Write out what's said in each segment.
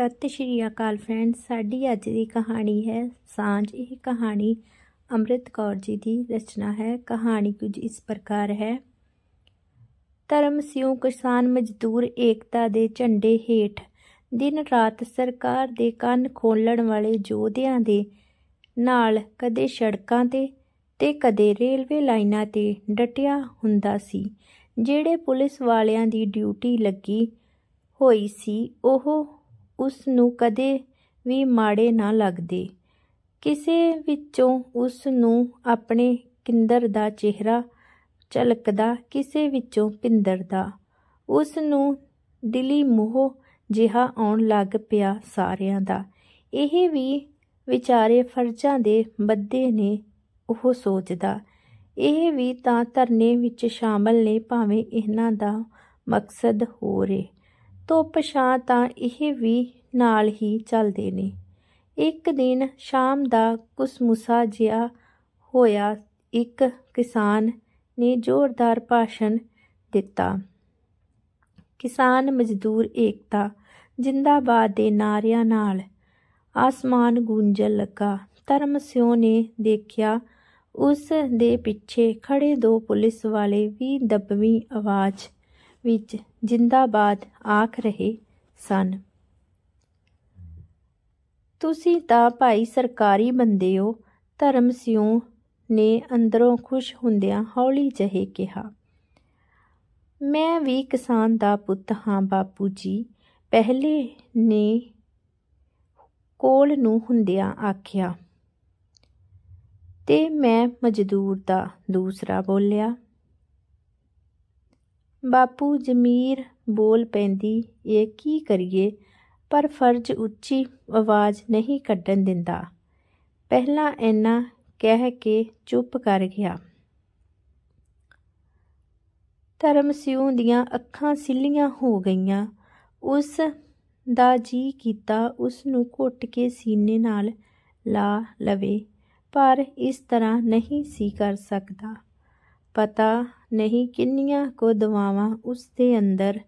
ਸਤਿ ਸ਼੍ਰੀ ਅਕਾਲ ਫਰੈਂਡਸ ਸਾਡੀ ਅੱਜ ਦੀ ਕਹਾਣੀ ਹੈ ਸਾਂਝ ਇਹ ਕਹਾਣੀ ਅੰਮ੍ਰਿਤ ਕੌਰ ਜੀ ਦੀ ਰਚਨਾ ਹੈ ਕਹਾਣੀ ਕੁਝ ਇਸ ਪ੍ਰਕਾਰ ਹੈ ਧਰਮ ਸਿਉ ਕਿਸਾਨ ਮਜ਼ਦੂਰ ਏਕਤਾ ਦੇ ਝੰਡੇ ਹੇਠ ਦਿਨ ਰਾਤ ਸਰਕਾਰ ਦੇ ਕੰਨ ਖੋਲਣ ਵਾਲੇ ਯੋਧਿਆਂ ਦੇ ਨਾਲ ਕਦੇ ਸੜਕਾਂ ਤੇ ਤੇ ਕਦੇ ਰੇਲਵੇ ਲਾਈਨਾਂ ਤੇ ਡਟਿਆ ਹੁੰਦਾ ਸੀ ਜਿਹੜੇ ਪੁਲਿਸ ਵਾਲਿਆਂ ਦੀ ਡਿਊਟੀ ਲੱਗੀ ਹੋਈ ਸੀ ਉਹ ਉਸ ਨੂੰ ਕਦੇ ਵੀ ਮਾੜੇ ਨਾ ਲੱਗਦੇ ਕਿਸੇ ਵਿੱਚੋਂ ਉਸ ਨੂੰ ਆਪਣੇ ਕਿੰਦਰ ਦਾ ਚਿਹਰਾ ਝਲਕਦਾ ਕਿਸੇ ਵਿੱਚੋਂ ਪਿੰਦਰ ਦਾ ਉਸ ਨੂੰ ਦਿਲੀ ਮੋਹ ਜਿਹਾ ਆਉਣ ਲੱਗ ਪਿਆ ਸਾਰਿਆਂ ਦਾ ਇਹ ਵੀ ਵਿਚਾਰੇ ਫਰਜ਼ਾਂ ਦੇ ਬੱਦੇ ਨੇ ਉਹ ਸੋਚਦਾ ਇਹ ਵੀ ਤਾਂ ਧਰਨੇ ਵਿੱਚ ਸ਼ਾਮਲ ਨੇ ਭਾਵੇਂ ਇਹਨਾਂ ਦਾ ਮਕਸਦ ਹੋਰੇ ਧੁੱਪ ਛਾਂ ਤਾਂ ਇਹ ਵੀ ਨਾਲ ਹੀ ਚੱਲਦੇ ਨੇ ਇੱਕ ਦਿਨ ਸ਼ਾਮ ਦਾ ਕੁਸਮੁਸਾ ਜਿਹਾ ਹੋਇਆ ਇੱਕ ਕਿਸਾਨ ਨੇ ਜ਼ੋਰਦਾਰ ਭਾਸ਼ਣ ਦਿੱਤਾ ਕਿਸਾਨ ਮਜ਼ਦੂਰ ਏਕਤਾ ਜਿੰਦਾਬਾਦ ਦੇ ਨਾਰਿਆਂ ਨਾਲ ਆਸਮਾਨ ਗੂੰਜਣ ਲੱਗਾ ਧਰਮ ਸਿਓ ਨੇ ਦੇਖਿਆ ਉਸ ਦੇ ਪਿੱਛੇ ਖੜੇ ਦੋ ਪੁਲਿਸ ਵਾਲੇ ਵੀ ਦਬਵੀਂ ਆਵਾਜ਼ ਵਿੱਚ ਜਿੰਦਾਬਾਦ ਆਖ ਰਹੇ ਸਨ ਤੁਸੀਂ ਤਾਂ ਭਾਈ ਸਰਕਾਰੀ ਬੰਦੇ ਹੋ ਧਰਮ ਸਿਉ ਨੇ ਅੰਦਰੋਂ ਖੁਸ਼ ਹੁੰਦਿਆਂ ਹੌਲੀ ਜਹੇ ਕਿਹਾ ਮੈਂ ਵੀ ਕਿਸਾਨ ਦਾ ਪੁੱਤ ਹਾਂ ਬਾਪੂ ਜੀ ਪਹਿਲੇ ਨੇ ਕੋਲ ਨੂੰ ਹੁੰਦਿਆਂ ਆਖਿਆ ਤੇ ਮੈਂ ਮਜ਼ਦੂਰ ਦਾ ਦੂਸਰਾ ਬੋਲਿਆ ਬਾਪੂ ਜ਼ਮੀਰ ਬੋਲ ਪੈਂਦੀ ਇਹ ਕੀ ਕਰੀਏ ਪਰ ਫਰਜ਼ ਉੱਚੀ ਆਵਾਜ਼ ਨਹੀਂ ਕੱਢਣ ਦਿੰਦਾ ਪਹਿਲਾਂ ਐਨਾ ਕਹਿ ਕੇ ਚੁੱਪ ਕਰ ਗਿਆ ਧਰਮ ਸਿਉਂ ਦੀਆਂ ਅੱਖਾਂ ਸਿੱਲੀਆਂ ਹੋ ਗਈਆਂ ਉਸ ਦਾ ਜੀ ਕੀਤਾ ਉਸ ਨੂੰ ਘੁੱਟ ਕੇ ਸੀਨੇ ਨਾਲ ਲਾ ਲਵੇ ਪਰ ਇਸ ਤਰ੍ਹਾਂ ਨਹੀਂ ਸੀ ਕਰ ਸਕਦਾ ਪਤਾ ਨਹੀਂ ਕਿੰਨੀਆਂ ਕੋ ਦਵਾਵਾਂ ਉਸ ਦੇ ਅੰਦਰ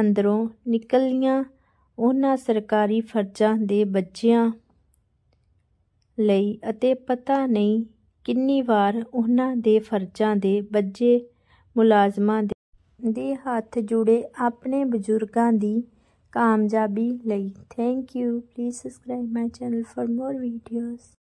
ਅੰਦਰੋਂ ਨਿਕਲੀਆਂ ਉਹਨਾਂ ਸਰਕਾਰੀ ਫਰਜ਼ਾਂ ਦੇ ਬੱਚਿਆਂ ਲਈ ਅਤੇ ਪਤਾ ਨਹੀਂ ਕਿੰਨੀ ਵਾਰ ਉਹਨਾਂ ਦੇ ਫਰਜ਼ਾਂ ਦੇ ਬੱਜੇ ਮੁਲਾਜ਼ਮਾਂ ਦੇ ਹੱਥ ਜੁੜੇ ਆਪਣੇ ਬਜ਼ੁਰਗਾਂ ਦੀ ਕਾਮਯਾਬੀ ਲਈ thank you please subscribe my channel for more videos